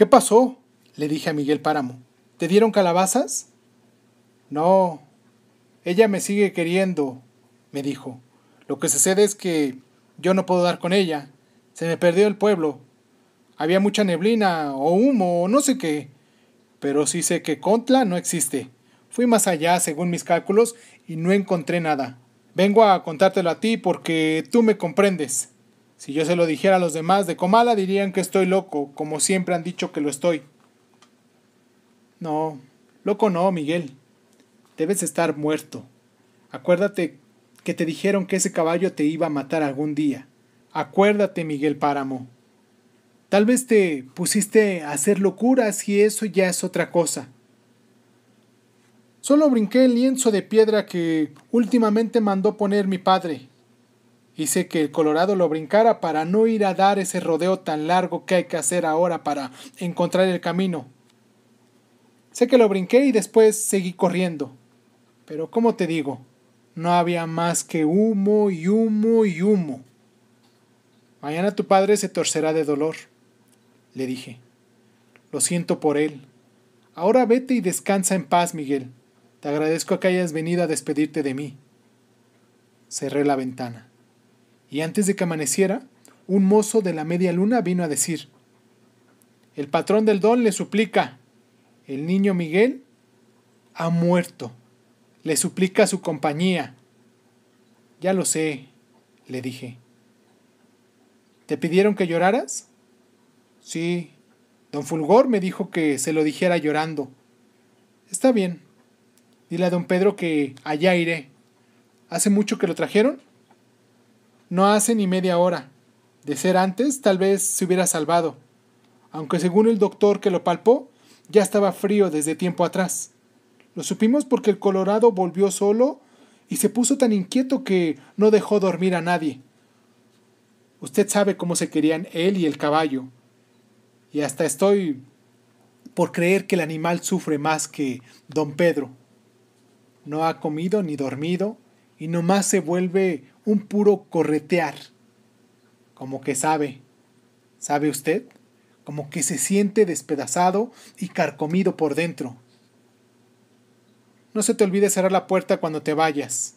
¿Qué pasó? le dije a Miguel Páramo. ¿Te dieron calabazas? No. Ella me sigue queriendo, me dijo. Lo que sucede es que yo no puedo dar con ella. Se me perdió el pueblo. Había mucha neblina o humo o no sé qué. Pero sí sé que Contla no existe. Fui más allá según mis cálculos y no encontré nada. Vengo a contártelo a ti porque tú me comprendes. Si yo se lo dijera a los demás de Comala, dirían que estoy loco, como siempre han dicho que lo estoy. No, loco no, Miguel. Debes estar muerto. Acuérdate que te dijeron que ese caballo te iba a matar algún día. Acuérdate, Miguel Páramo. Tal vez te pusiste a hacer locuras y eso ya es otra cosa. Solo brinqué el lienzo de piedra que últimamente mandó poner mi padre Hice que el Colorado lo brincara para no ir a dar ese rodeo tan largo que hay que hacer ahora para encontrar el camino. Sé que lo brinqué y después seguí corriendo. Pero como te digo, no había más que humo y humo y humo. Mañana tu padre se torcerá de dolor, le dije. Lo siento por él. Ahora vete y descansa en paz, Miguel. Te agradezco que hayas venido a despedirte de mí. Cerré la ventana y antes de que amaneciera, un mozo de la media luna vino a decir, El patrón del don le suplica, el niño Miguel ha muerto, le suplica su compañía. Ya lo sé, le dije. ¿Te pidieron que lloraras? Sí, don Fulgor me dijo que se lo dijera llorando. Está bien. Dile a don Pedro que allá iré. ¿Hace mucho que lo trajeron? no hace ni media hora. De ser antes, tal vez se hubiera salvado, aunque según el doctor que lo palpó, ya estaba frío desde tiempo atrás. Lo supimos porque el Colorado volvió solo y se puso tan inquieto que no dejó dormir a nadie. Usted sabe cómo se querían él y el caballo. Y hasta estoy por creer que el animal sufre más que don Pedro. No ha comido ni dormido y nomás se vuelve un puro corretear. Como que sabe, ¿sabe usted? Como que se siente despedazado y carcomido por dentro. No se te olvide cerrar la puerta cuando te vayas.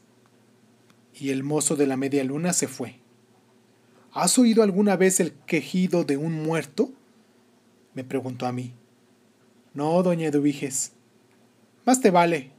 Y el mozo de la media luna se fue. ¿Has oído alguna vez el quejido de un muerto? me preguntó a mí. No, doña Eduviges. Más te vale,